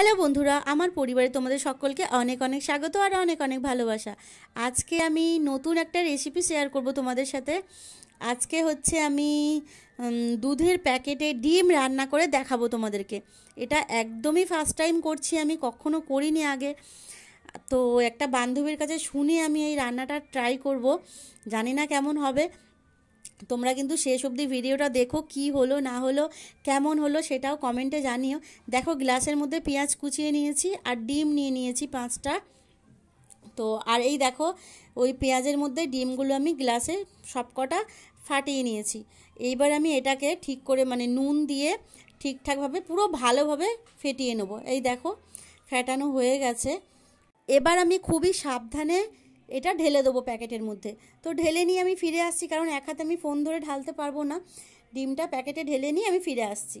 hello বন্ধুরা আমার পরিবারে তোমাদের সকলকে অনেক অনেক স্বাগত আর অনেক অনেক ভালোবাসা আজকে আমি নতুন একটা রেসিপি শেয়ার করব তোমাদের সাথে আজকে হচ্ছে আমি দুধের প্যাকেটে ডিম রান্না করে দেখাবো তোমাদেরকে এটা একদমই ফার্স্ট টাইম করছি আমি কখনো করিনি আগে তো একটা বান্ধবীর কাছে শুনে আমি এই রান্নাটা ট্রাই করব জানি না কেমন হবে তোমরা কিন্তু শেষ অবধি ভিডিওটা দেখো কি হলো না হলো কেমন হলো সেটাও কমেন্টে জানিও দেখো গ্লাসের মধ্যে পেঁয়াজ কুচিয়ে নিয়েছি আর ডিম নিয়ে নিয়েছি পাঁচটা তো আর এই দেখো ওই পেঁয়াজের মধ্যে ডিমগুলো আমি গ্লাসে সবকটা ফাটিয়ে নিয়েছি এইবার আমি এটাকে ঠিক করে মানে নুন দিয়ে ঠিকঠাকভাবে পুরো ভালোভাবে ফেটিয়ে নেবো এই দেখো ফেটানো হয়ে গেছে এবার আমি খুবই সাবধানে এটা ঢেলে দেবো প্যাকেটের মধ্যে তো ঢেলে নিয়ে আমি ফিরে আসছি কারণ এক হাতে আমি ফোন ধরে ঢালতে পারবো না ডিমটা প্যাকেটে ঢেলে নিয়ে আমি ফিরে আসছি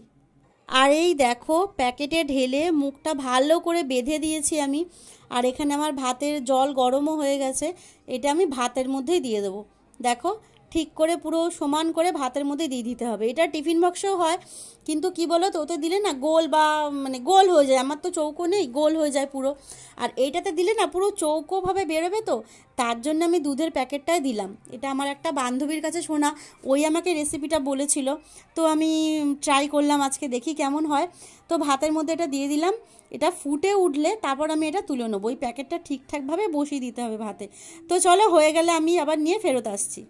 আর এই দেখো প্যাকেটে ঢেলে মুখটা ভালো করে বেঁধে দিয়েছি আমি আর এখানে আমার ভাতের জল গরমও হয়ে গেছে এটা আমি ভাতের মধ্যেই দিয়ে দেবো দেখো ঠিক করে পুরো সমান করে ভাতের মধ্যে দিয়ে দিতে হবে এটা টিফিন বক্সেও হয় কিন্তু কি বলো তো ওতে দিলে না গোল বা মানে গোল হয়ে যায় আমার তো চৌকো নেই গোল হয়ে যায় পুরো আর এইটাতে দিলে না পুরো চৌকোভাবে বেরোবে তো তার জন্য আমি দুধের প্যাকেটটাই দিলাম এটা আমার একটা বান্ধবীর কাছে শোনা ওই আমাকে রেসিপিটা বলেছিল তো আমি ট্রাই করলাম আজকে দেখি কেমন হয় তো ভাতের মধ্যে এটা দিয়ে দিলাম এটা ফুটে উঠলে তারপর আমি এটা তুলে নেবো ওই প্যাকেটটা ঠিকঠাকভাবে বসিয়ে দিতে হবে ভাতে তো চলো হয়ে গেলে আমি আবার নিয়ে ফেরত আসছি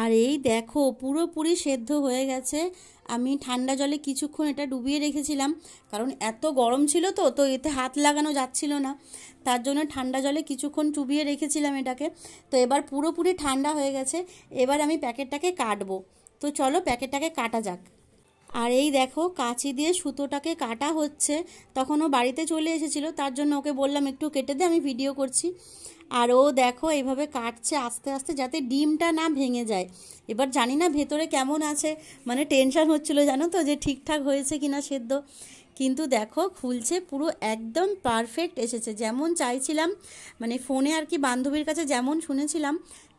আর এই দেখো পুরোপুরি সেদ্ধ হয়ে গেছে আমি ঠান্ডা জলে কিছুক্ষণ এটা ডুবিয়ে রেখেছিলাম কারণ এত গরম ছিল তো তো এতে হাত লাগানো যাচ্ছিল না তার জন্য ঠান্ডা জলে কিছুক্ষণ চুবিয়ে রেখেছিলাম এটাকে তো এবার পুরোপুরি ঠান্ডা হয়ে গেছে এবার আমি প্যাকেটটাকে কাটবো তো চলো প্যাকেটটাকে কাটা যাক আর এই দেখো কাঁচি দিয়ে সুতোটাকে কাটা হচ্ছে তখন ও বাড়িতে চলে এসেছিল তার জন্য ওকে বললাম একটু কেটে দে আমি ভিডিও করছি আর ও দেখো এভাবে কাটছে আস্তে আস্তে যাতে ডিমটা না ভেঙে যায় এবার জানি না ভেতরে কেমন আছে মানে টেনশান হচ্ছিলো জানো তো যে ঠিকঠাক হয়েছে কিনা সেদ্ধ কিন্তু দেখো খুলছে পুরো একদম পারফেক্ট এসেছে যেমন চাইছিলাম মানে ফোনে আর কি বান্ধবীর কাছে যেমন শুনেছিলাম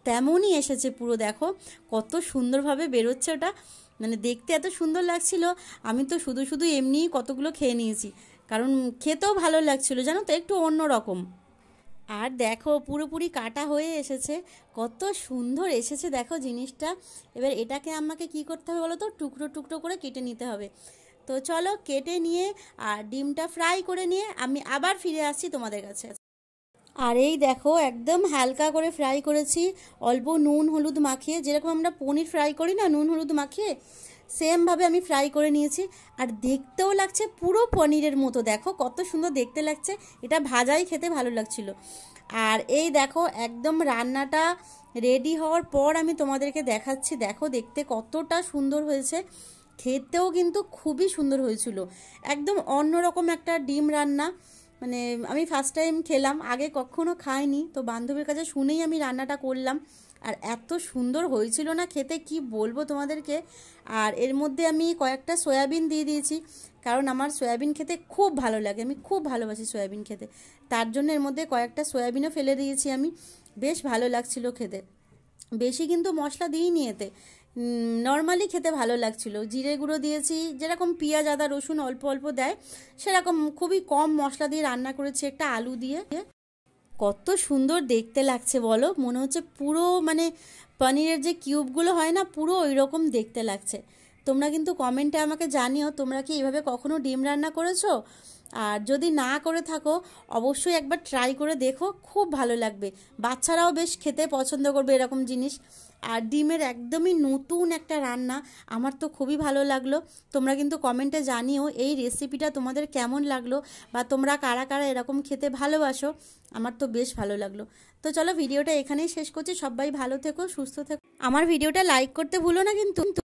তেমনই এসেছে পুরো দেখো কত সুন্দরভাবে বেরোচ্ছে ওটা মানে দেখতে এত সুন্দর লাগছিল আমি তো শুধু শুধু এমনিই কতগুলো খেয়ে নিয়েছি কারণ খেতেও ভালো লাগছিল জানো তো একটু অন্য রকম আর দেখো পুরোপুরি কাটা হয়ে এসেছে কত সুন্দর এসেছে দেখো জিনিসটা এবার এটাকে আমাকে কি করতে হবে বলো তো টুকরো টুকরো করে কেটে নিতে হবে তো চলো কেটে নিয়ে আর ডিমটা ফ্রাই করে নিয়ে আমি আবার ফিরে আসছি তোমাদের কাছে আর এই দেখো একদম হালকা করে ফ্রাই করেছি অল্প নুন হলুদ মাখিয়ে যেরকম আমরা পনির ফ্রাই করি না নুন হলুদ মাখিয়ে সেমভাবে আমি ফ্রাই করে নিয়েছি আর দেখতেও লাগছে পুরো পনিরের মতো দেখো কত সুন্দর দেখতে লাগছে এটা ভাজাই খেতে ভালো লাগছিল আর এই দেখো একদম রান্নাটা রেডি হওয়ার পর আমি তোমাদেরকে দেখাচ্ছি দেখো দেখতে কতটা সুন্দর হয়েছে খেতেও কিন্তু খুবই সুন্দর হয়েছিল একদম অন্যরকম একটা ডিম রান্না মানে আমি ফার্স্ট টাইম খেলাম আগে কখনও খাইনি তো বান্ধবীর কাছে শুনেই আমি রান্নাটা করলাম আর এত সুন্দর হয়েছিল না খেতে কি বলবো তোমাদেরকে আর এর মধ্যে আমি কয়েকটা সয়াবিন দিয়ে দিয়েছি কারণ আমার সয়াবিন খেতে খুব ভালো লাগে আমি খুব ভালোবাসি সয়াবিন খেতে তার জন্য এর মধ্যে কয়েকটা সয়াবিনও ফেলে দিয়েছি আমি বেশ ভালো লাগছিল খেতে বেশি কিন্তু মশলা দিইনি এতে নর্মালি খেতে ভালো লাগছিল জিরে গুঁড়ো দিয়েছি যেরকম পেঁয়াজ আদা রসুন অল্প অল্প দেয় সেরকম খুবই কম মশলা দিয়ে রান্না করেছি একটা আলু দিয়ে কত সুন্দর দেখতে লাগছে বলো মনে হচ্ছে পুরো মানে পনিরের যে কিউবগুলো হয় না পুরো ওই রকম দেখতে লাগছে তোমরা কিন্তু কমেন্টে আমাকে জানিও তোমরা কি এভাবে কখনো ডিম রান্না করেছো আর যদি না করে থাকো অবশ্যই একবার ট্রাই করে দেখো খুব ভালো লাগবে বাচ্চারাও বেশ খেতে পছন্দ করবে এরকম জিনিস আর ডিমের একদমই নতুন একটা রান্না আমার তো খুবই ভালো লাগলো তোমরা কিন্তু কমেন্টে জানিও এই রেসিপিটা তোমাদের কেমন লাগলো বা তোমরা কারা কারা এরকম খেতে ভালোবাসো আমার তো বেশ ভালো লাগলো তো চলো ভিডিওটা এখানেই শেষ করছি সবাই ভালো থেকো সুস্থ থেকো আমার ভিডিওটা লাইক করতে ভুলো না কিন্তু